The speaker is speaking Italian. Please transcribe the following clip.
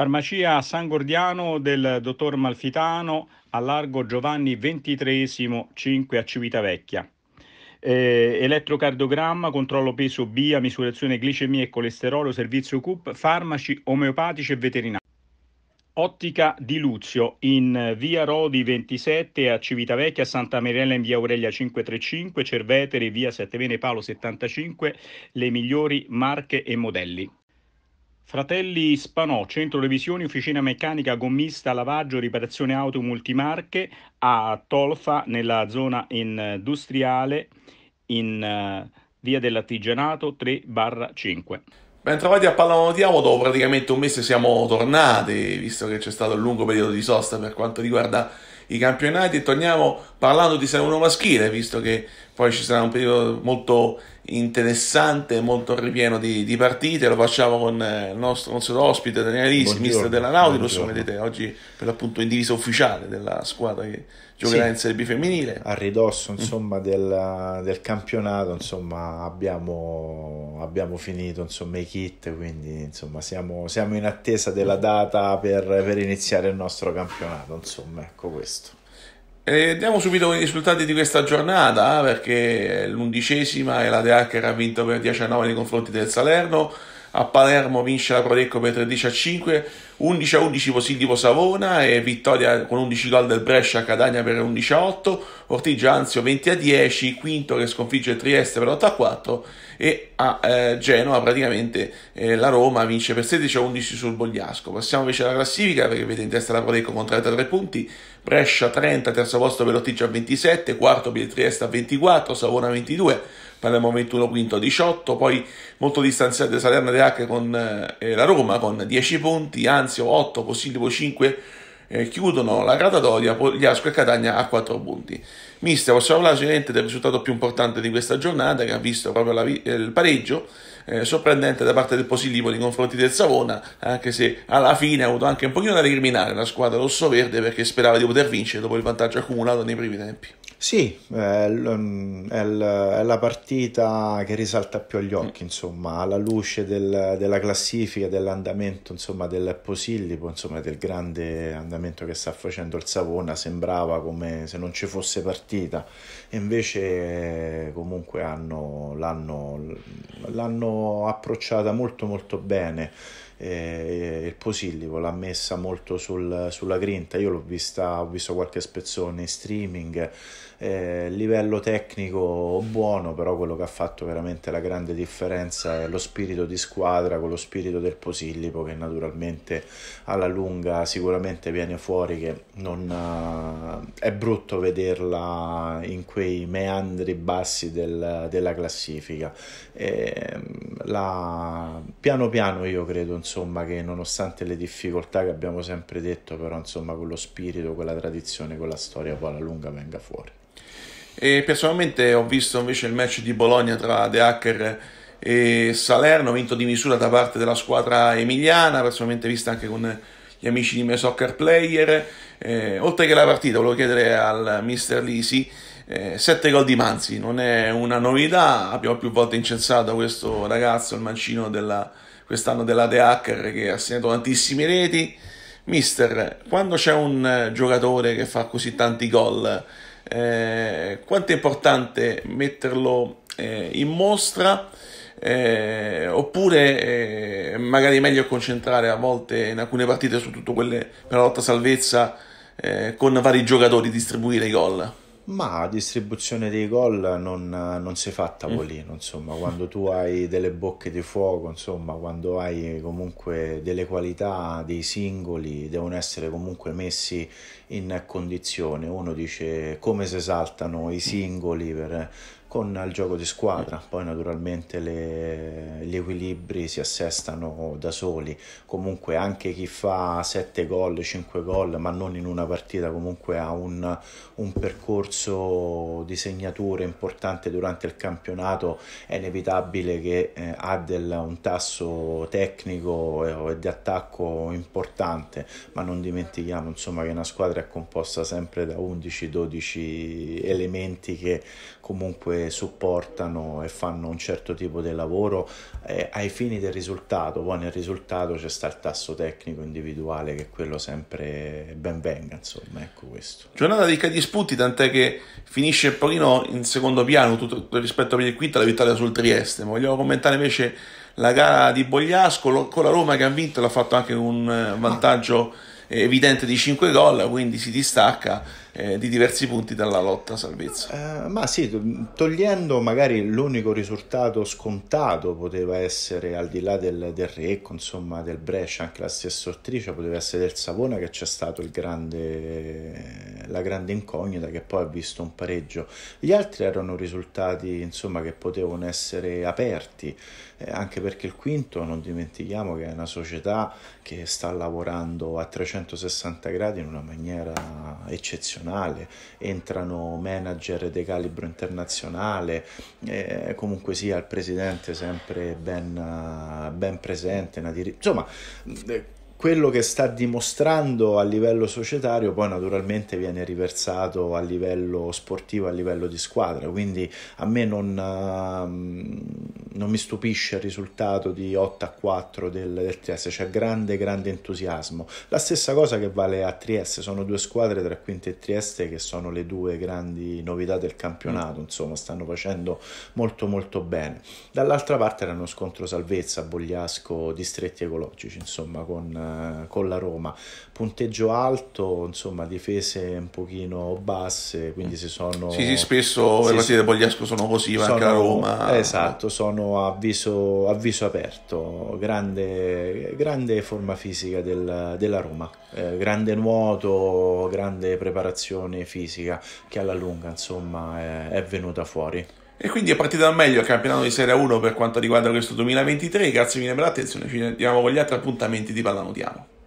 Farmacia San Gordiano del dottor Malfitano a largo Giovanni XXIII 5 a Civitavecchia. Eh, elettrocardiogramma, controllo peso BIA, misurazione glicemia e colesterolo, servizio CUP, farmaci omeopatici e veterinari. Ottica di Luzio in via Rodi 27 a Civitavecchia, Santa Mirella in via Aurelia 535, Cerveteri via Settevene Paolo 75, le migliori marche e modelli. Fratelli Spanò, centro revisioni, officina meccanica, gommista, lavaggio, riparazione auto multimarche a Tolfa, nella zona industriale in uh, via dell'artigianato 3-5. Bentrovati a Pallamano Diavolo, dopo praticamente un mese siamo tornati, visto che c'è stato un lungo periodo di sosta per quanto riguarda i campionati e torniamo parlando di Serie 1 maschile, visto che poi ci sarà un periodo molto interessante, molto ripieno di, di, partite. Lo facciamo con eh, il nostro, nostro ospite Daniele Lisi, mister della Nautilus. Come vedete oggi per l'appunto in divisa ufficiale della squadra che giocherà sì. in Serie B femminile. A ridosso mm. insomma, mm. del, del, campionato, insomma, abbiamo, abbiamo finito insomma, i kit, quindi insomma, siamo, siamo in attesa della data per, per iniziare il nostro campionato. Insomma, ecco questo. E andiamo subito con i risultati di questa giornata, eh, perché l'undicesima e la DH ha vinto per 19 nei confronti del Salerno a Palermo vince la Prodecco per 13 a 5, 11 a 11 positivo Savona e vittoria con 11 gol del Brescia a Catania per 11 a 8, Ortigia Anzio 20 a 10, Quinto che sconfigge Trieste per 8 a 4 e a eh, Genova praticamente eh, la Roma vince per 16 a 11 sul Bogliasco. Passiamo invece alla classifica perché vede in testa la Prodecco con 33 punti, Brescia 30, terzo posto per Ortigia 27, quarto per Trieste a 24, Savona 22, Palermo 21 quinto 18, poi molto distanziate Salerno e DH con eh, la Roma con 10 punti, Anzio 8, possibile 5, eh, chiudono la gradatoria, Asco e Catania a 4 punti. Mister, possiamo parlare sicuramente del risultato più importante di questa giornata che ha visto proprio la, eh, il pareggio eh, sorprendente da parte del Posilivo nei confronti del Savona, anche se alla fine ha avuto anche un pochino da recriminare la squadra rosso-verde perché sperava di poter vincere dopo il vantaggio accumulato nei primi tempi. Sì, è, la partita che risalta più agli occhi, mm. insomma, alla luce del- della classifica, dell'andamento insomma, del Posillipo, insomma, del grande andamento che sta facendo il Savona, sembrava come se non ci fosse partita, invece comunque hanno, l'hanno, l'hanno approcciata molto molto bene. E eh, il Posillipo l'ha messa molto sul, sulla grinta. Io l'ho vista, ho visto qualche spezzone in streaming. Eh, livello tecnico buono, però quello che ha fatto veramente la grande differenza è lo spirito di squadra, con lo spirito del Posillipo che naturalmente alla lunga sicuramente viene fuori che non eh, è brutto vederla in quei meandri bassi del, della classifica. Eh, la... piano piano io credo insomma che nonostante le difficoltà che abbiamo sempre detto però insomma con lo spirito, con la tradizione, con la storia poi alla lunga venga fuori. E personalmente ho visto invece il match di Bologna tra De Hacker e Salerno, vinto di misura da parte della squadra emiliana, personalmente vista anche con gli amici di Me Soccer Player. Eh, oltre che la partita, volevo chiedere al mister Lisi eh, 7 gol di Manzi, non è una novità, abbiamo più volte incensato questo ragazzo, il mancino della, quest'anno della De Hacker che ha segnato tantissime reti. Mister, quando c'è un eh, giocatore che fa così tanti gol, eh, quanto è importante metterlo eh, in mostra? Eh, oppure eh, magari è meglio concentrare a volte in alcune partite, soprattutto quelle per la lotta salvezza, eh, con vari giocatori, distribuire i gol? Ma la distribuzione dei gol non, non si fa a tavolino, insomma, quando tu hai delle bocche di fuoco, insomma, quando hai comunque delle qualità dei singoli, devono essere comunque messi in condizione. Uno dice come si saltano i mm. singoli per con il gioco di squadra. Poi naturalmente le, gli equilibri si assestano da soli, comunque anche chi fa 7 gol, 5 gol, ma non in una partita, comunque ha un, un percorso di segnature importante durante il campionato, è inevitabile che eh, ha del, un tasso tecnico e, e di attacco importante, ma non dimentichiamo insomma, che una squadra è composta sempre da 11-12 elementi che comunque supportano e fanno un certo tipo di lavoro eh, ai fini del risultato, poi nel risultato c'è sta il tasso tecnico individuale che quello sempre ben venga, insomma, ecco questo. Giornata ricca di sputi, tant'è che finisce un pochino in secondo piano tutto, rispetto a prima quinta la vittoria sul Trieste, ma vogliamo commentare invece la gara di Bogliasco con la Roma che ha vinto, l'ha fatto anche con un eh, vantaggio eh, evidente di 5 gol, quindi si distacca eh, di diversi punti dalla lotta salvezza. Eh, ma sì, togliendo magari l'unico risultato scontato poteva essere al di là del, del Recco, insomma del Brescia, anche la stessa ortrice, poteva essere del Savona che c'è stato grande, la grande incognita che poi ha visto un pareggio. Gli altri erano risultati insomma che potevano essere aperti, eh, anche perché il quinto, non dimentichiamo che è una società che sta lavorando a 360 gradi in una maniera eccezionale internazionale, entrano manager di calibro internazionale, eh, comunque sia il presidente sempre ben, eh, ben presente, insomma eh, quello che sta dimostrando a livello societario poi naturalmente viene riversato a livello sportivo, a livello di squadra, quindi a me non, ehm, non mi stupisce il risultato di 8 a 4 del, del Trieste, c'è grande grande entusiasmo. La stessa cosa che vale a Trieste, sono due squadre tra Quinti e Trieste che sono le due grandi novità del campionato, mm. insomma stanno facendo molto molto bene. Dall'altra parte era uno scontro salvezza, Bogliasco, distretti ecologici, insomma con eh, con, la Roma. Punteggio alto, insomma, difese un pochino basse, quindi si sono... Sì, sì, spesso le partite di Bogliasco sono così, sono, anche a Roma. Esatto, sono a viso, a viso aperto, grande, grande, forma fisica del, della Roma, eh, grande nuoto, grande preparazione fisica che alla lunga, insomma, è, è venuta fuori. E quindi è partito dal meglio il campionato di Serie 1 per quanto riguarda questo 2023. Grazie mille per l'attenzione, ci vediamo con gli altri appuntamenti di Pallanodiamo.